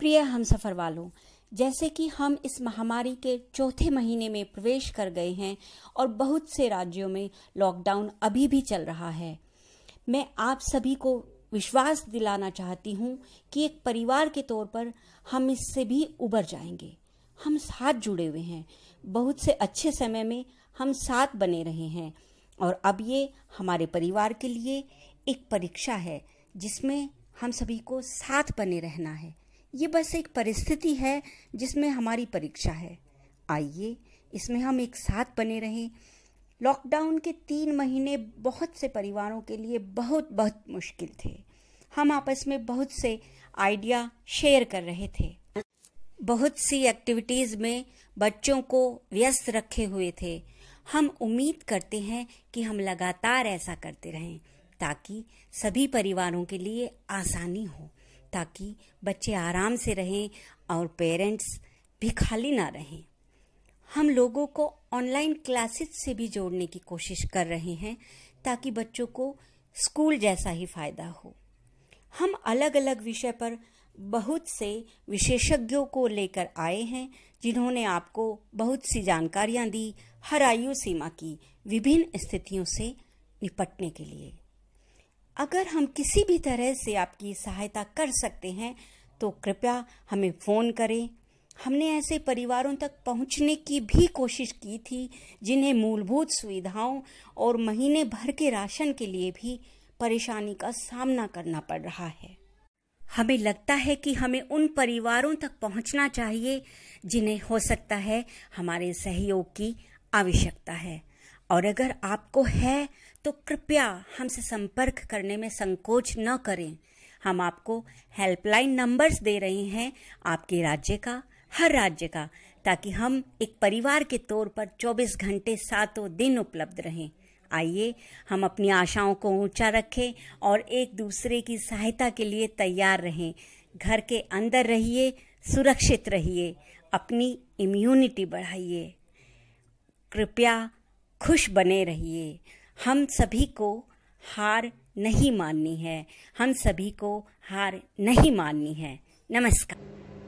प्रिय हम सफ़र वालों जैसे कि हम इस महामारी के चौथे महीने में प्रवेश कर गए हैं और बहुत से राज्यों में लॉकडाउन अभी भी चल रहा है मैं आप सभी को विश्वास दिलाना चाहती हूँ कि एक परिवार के तौर पर हम इससे भी उबर जाएंगे हम साथ जुड़े हुए हैं बहुत से अच्छे समय में हम साथ बने रहे हैं और अब ये हमारे परिवार के लिए एक परीक्षा है जिसमें हम सभी को साथ बने रहना है ये बस एक परिस्थिति है जिसमें हमारी परीक्षा है आइए इसमें हम एक साथ बने रहें लॉकडाउन के तीन महीने बहुत से परिवारों के लिए बहुत बहुत मुश्किल थे हम आपस में बहुत से आइडिया शेयर कर रहे थे बहुत सी एक्टिविटीज़ में बच्चों को व्यस्त रखे हुए थे हम उम्मीद करते हैं कि हम लगातार ऐसा करते रहें ताकि सभी परिवारों के लिए आसानी हो ताकि बच्चे आराम से रहें और पेरेंट्स भी खाली ना रहें हम लोगों को ऑनलाइन क्लासेस से भी जोड़ने की कोशिश कर रहे हैं ताकि बच्चों को स्कूल जैसा ही फायदा हो हम अलग अलग विषय पर बहुत से विशेषज्ञों को लेकर आए हैं जिन्होंने आपको बहुत सी जानकारियां दी हर आयु सीमा की विभिन्न स्थितियों से निपटने के लिए अगर हम किसी भी तरह से आपकी सहायता कर सकते हैं तो कृपया हमें फ़ोन करें हमने ऐसे परिवारों तक पहुंचने की भी कोशिश की थी जिन्हें मूलभूत सुविधाओं और महीने भर के राशन के लिए भी परेशानी का सामना करना पड़ रहा है हमें लगता है कि हमें उन परिवारों तक पहुंचना चाहिए जिन्हें हो सकता है हमारे सहयोग की आवश्यकता है और अगर आपको है तो कृपया हमसे संपर्क करने में संकोच न करें हम आपको हेल्पलाइन नंबर्स दे रहे हैं आपके राज्य का हर राज्य का ताकि हम एक परिवार के तौर पर 24 घंटे सातों दिन उपलब्ध रहें आइए हम अपनी आशाओं को ऊंचा रखें और एक दूसरे की सहायता के लिए तैयार रहें घर के अंदर रहिए सुरक्षित रहिए अपनी इम्यूनिटी बढ़ाइए कृपया खुश बने रहिए हम सभी को हार नहीं माननी है हम सभी को हार नहीं माननी है नमस्कार